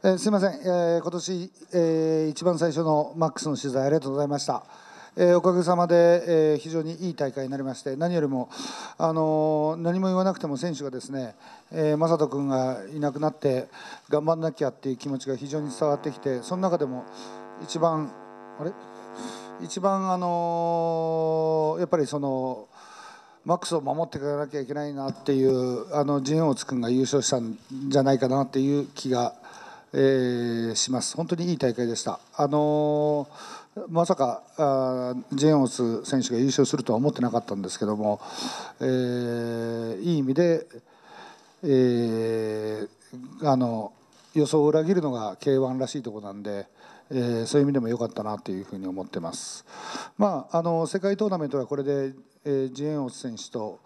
えー、すみません、えー、今年、えー、一番最初のマックスの取材ありがとうございました、えー、おかげさまで、えー、非常にいい大会になりまして何よりも、あのー、何も言わなくても選手がですね、えー、正人君がいなくなって頑張んなきゃっていう気持ちが非常に伝わってきてその中でも一番あれ一番、あのー、やっぱりその。マックスを守っていかなきゃいけないなっていうあのジン・オーツ君が優勝したんじゃないかなっていう気がえー、します本当にいい大会でした。あのー、まさかあジェーン・オス選手が優勝するとは思ってなかったんですけども、えー、いい意味で、えー、あの予想を裏切るのが k 1らしいとこなんで、えー、そういう意味でも良かったなというふうに思ってます。まあ、あの世界トーナメントはこれでえジェーンオス選手と、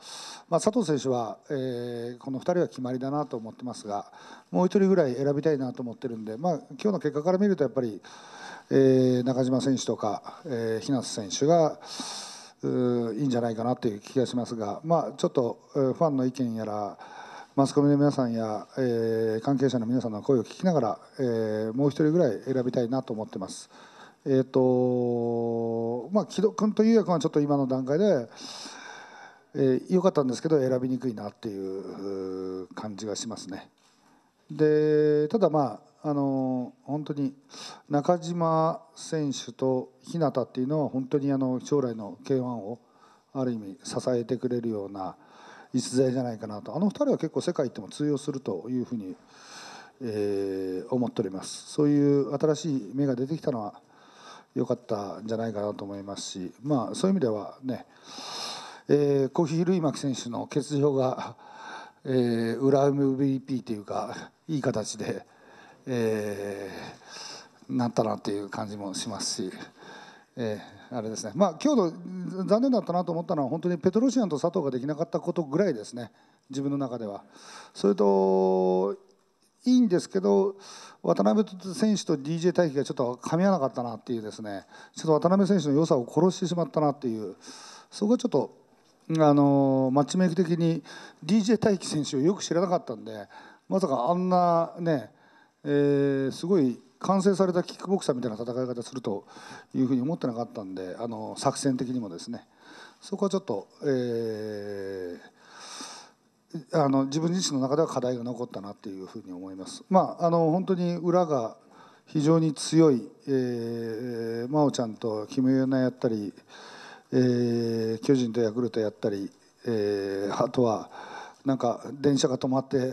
まあ、佐藤選手は、えー、この2人は決まりだなと思ってますがもう1人ぐらい選びたいなと思ってるんで、まあ、今日の結果から見るとやっぱり、えー、中島選手とか、えー、日選手がいいんじゃないかなという気がしますが、まあ、ちょっと、えファンの意見やらマスコミの皆さんや、えー、関係者の皆さんの声を聞きながら、えもう1人ぐらい選びたいなと思ってます。えっ、ー、とまあ木戸君と雄也君はちょっと今の段階で良、えー、かったんですけど選びにくいなっていう感じがしますね。でただまああの本当に中島選手と日向っていうのは本当にあの将来の K1 をある意味支えてくれるような逸材じゃないかなとあの2人は結構世界行っても通用するというふうに、えー、思っておりますそういう新しい目が出てきたのは良かったんじゃないかなと思いますし、まあ、そういう意味ではね、えー、コーヒー・ルイマキ選手の欠場が、えー、裏 MVP というかいい形で、えー、なったなという感じもしますし。えー、あれですね、まあ、今日の残念だったなと思ったのは本当にペトロシアンと佐藤ができなかったことぐらいですね自分の中では。それといいんですけど渡辺選手と DJ 大輝がちょっとかみ合わなかったなっていうですねちょっと渡辺選手の良さを殺してしまったなっていうそこがちょっとあのマッチメイク的に DJ 大輝選手をよく知らなかったんでまさかあんなね、えー、すごい完成されたキックボクサーみたいな戦い方するというふうに思ってなかったんであの作戦的にもですねそこはちょっと、えー、あの自分自身の中では課題が残ったなっていうふうに思います。まあ、あの本当に裏が非常に強い、えー、真央ちゃんとキム・ユナやったり、えー、巨人とヤクルトやったり、えー、あとはなんか電車が止まって、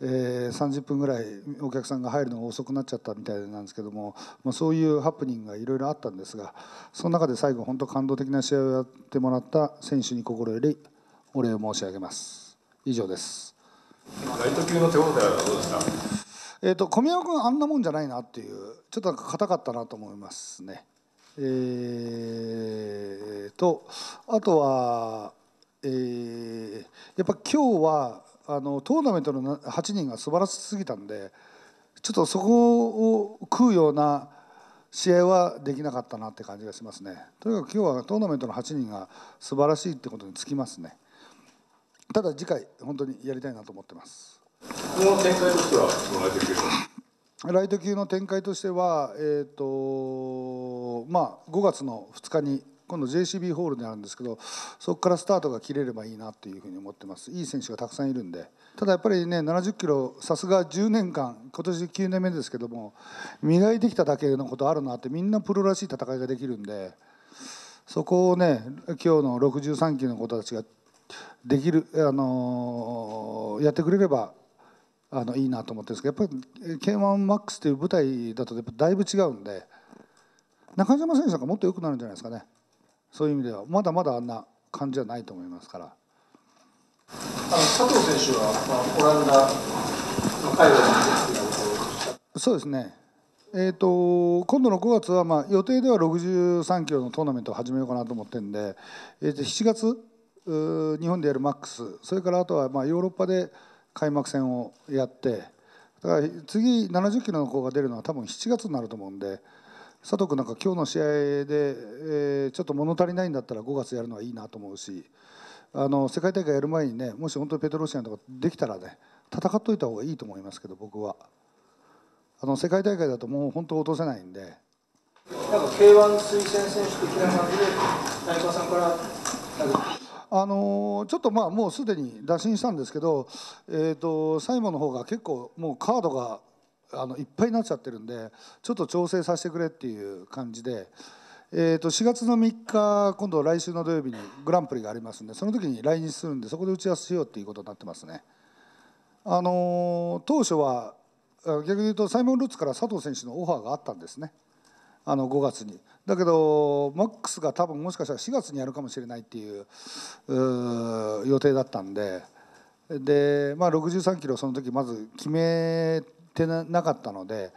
えー、30分ぐらいお客さんが入るのが遅くなっちゃったみたいなんですけども、まあ、そういうハプニングがいろいろあったんですがその中で最後本当感動的な試合をやってもらった選手に心よりお礼を申し上げます。以上です。ライト級の手応えはどうですかえーと、小宮君あんなもんじゃないなっていうちょっと硬かったなと思いますね。えーと、とあとは、えー、やっぱ今日はあのトーナメントの8人が素晴らしすぎたんでちょっとそこを食うような試合はできなかったなって感じがしますね。とにかく今日はトーナメントの8人が素晴らしいってことにつきますね。ただ次回本当にやりたいなと思ってますこの展開としてはライト級ライト級の展開としては、えーとまあ、5月の2日に今度 JCB ホールにあるんですけどそこからスタートが切れればいいなというふうに思ってますいい選手がたくさんいるんでただやっぱりね70キロさすが10年間今年9年目ですけども磨いてきただけのことあるなってみんなプロらしい戦いができるんでそこをね今日の63期の子たちができるあのやってくれればあのいいなと思ってるんですけどやっぱり k 1 m x という舞台だとだいぶ違うんで中島選手なんかもっと良くなるんじゃないですかねそういう意味ではまだまだあんな感じじゃないと思いますから。あの佐藤選手は、まあ、オランダの海外そうですね、えーと、と今度の5月は、まあ、予定では63キロのトーナメントを始めようかなと思ってるんで、えー、7月日本でやるマックスそれからあとはまあヨーロッパで開幕戦をやってだから次70キロの子が出るのは多分7月になると思うんで佐藤君なんか今日の試合で、えちょっと物足りないんだったら5月やるのはいいなと思うしあの世界大会やる前にねもし本当にペトロシアンとかできたらね戦っといた方がいいと思いますけど僕はあの世界大会だともう本当落とせないんでなんか K1 推薦選手的な感じで内藤さんからあのちょっとまあもうすでに打診したんですけど、えーと、サイモンの方が結構もうカードがあのいっぱいになっちゃってるんでちょっと調整させてくれっていう感じで。えー、と4月の3日今度来週の土曜日にグランプリがありますんでその時に来日するんでそこで打ち合わせしようっていうことになってますね。あの当初は逆に言うとサイモン・ルッツから佐藤選手のオファーがあったんですね。あの5月にだけどマックスが多分もしかしたら4月にやるかもしれないっていう予定だったんでで、まあ、63キロその時まず決めてなかったので、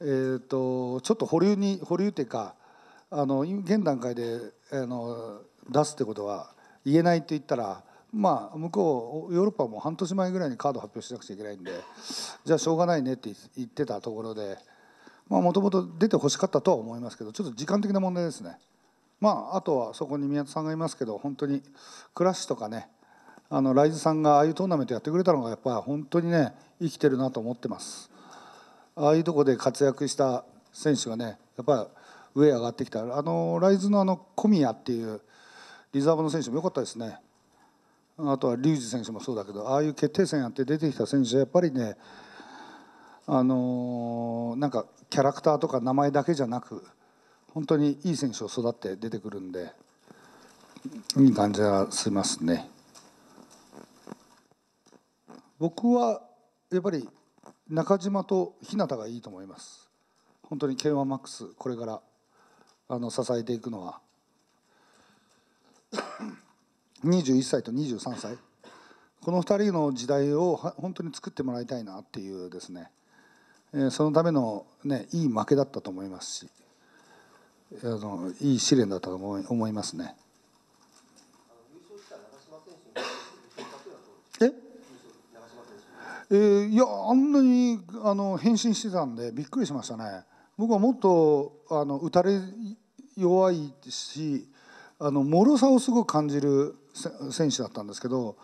えーと、ちょっと保留に保留っていうかあの現段階であの出すってことは言えないって言ったら。まあ、向こうヨーロッパも半年前ぐらいにカード発表しなくちゃいけないんでじゃあしょうがないねって言ってたところで。もともと出てほしかったとは思いますけどちょっと時間的な問題ですね。まあ、あとはそこに宮田さんがいますけど本当にクラッシュとかねあのライズさんがああいうトーナメントやってくれたのがやっぱ本当にね生きてるなと思ってますああいうとこで活躍した選手がねやっぱり上上がってきたあのライズのあの小宮っていうリザーブの選手も良かったですねあとはリュウジ選手もそうだけどああいう決定戦やって出てきた選手はやっぱりねあのー、なんかキャラクターとか名前だけじゃなく本当にいい選手を育って出てくるんでいい感じはしますね。僕はやっぱり中島と日向がいいと思います。本当に k 1マックスこれからあの支えていくのは21歳と23歳この2人の時代を本当に作ってもらいたいなっていうですねそのための、ね、いい負けだったと思いますしあのいい試練だったと思い思いますね。ええー、いやあんなにあの変身してたんでびっくりしましたね。僕はもっとあの打たれ弱いしあの脆さをすごく感じる選手だったんですけど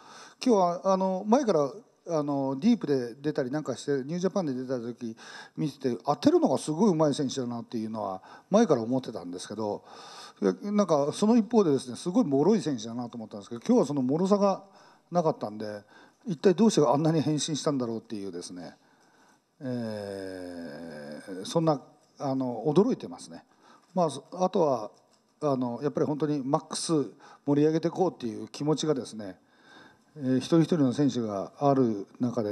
今日はあの前からあのディープで出たりなんかしてニュージャパンで出た時見てて当てるのがすごいうまい選手だなっていうのは前から思ってたんですけどなんかその一方でですねすごい脆い選手だなと思ったんですけど今日はその脆さがなかったんで一体どうしてあんなに変身したんだろうっていうですね、えー、そんなあの驚いてますね。まあ、あとはあのやっぱり本当にマックス盛り上げていこうっていう気持ちがですねえ一人一人の選手がある中で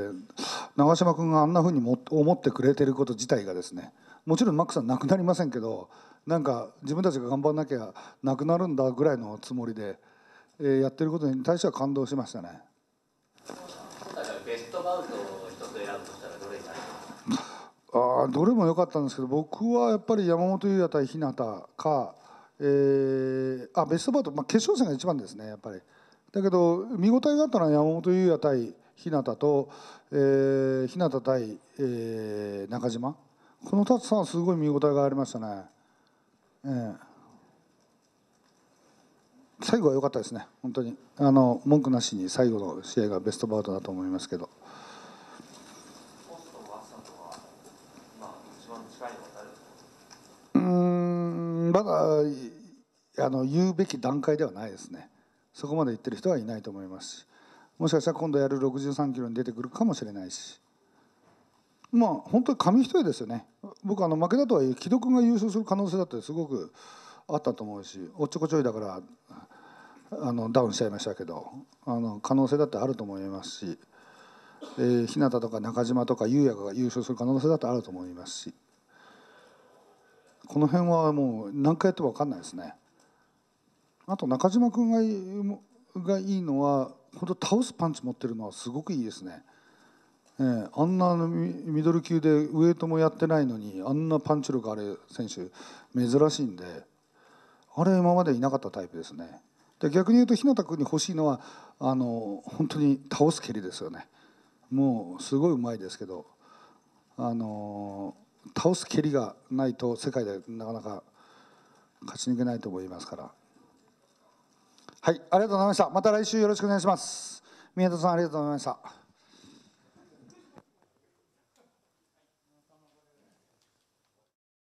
長嶋君があんなふうにも思ってくれてること自体がですねもちろんマックさんなくなりませんけどなんか自分たちが頑張んなきゃなくなるんだぐらいのつもりで、えやってることに対しては感動しましたね。ベストバウトを一つ選ぶとしたらどれになあどれも良かったんですけど僕はやっぱり山本優也対日向か、えー、あベストバウト、まあ、決勝戦が一番ですねやっぱり。だけど見応えがあったのは山本裕也対日向と、えー、日向対、えー、中島この2つさんすごい見応えがありましたね、えー、最後は良かったですね本当にあの文句なしに最後の試合がベストバウトだと思いますけど。うんまだあの言うべき段階ではないですね。そこまで行ってる人はいないと思いますもしかしたら今度やる63キロに出てくるかもしれないしまあ本当に紙一重ですよね僕あの負けたとはいえ木戸君が優勝する可能性だってすごくあったと思うしおっちょこちょいだからあのダウンしちゃいましたけどあの可能性だってあると思いますし、えー、日向とか中島とか優也が優勝する可能性だってあると思いますしこの辺はもう何回やっても分かんないですね。あと中島君がいがいいのは本当倒すパンチ持ってるのはすごくいいですね。えー、あんなミドル級でウエイトもやってないのにあんなパンチ力ある選手珍しいんであれ今までいなかったタイプですね。で逆に言うと日向君に欲しいのはあの本当に倒す蹴りですよね。もうすごいうまいですけど、あの倒す蹴りがないと世界でなかなか勝ち抜けないと思いますから。はい、ありがとうございました。また来週よろしくお願いします。宮田さん、ありがとうございました。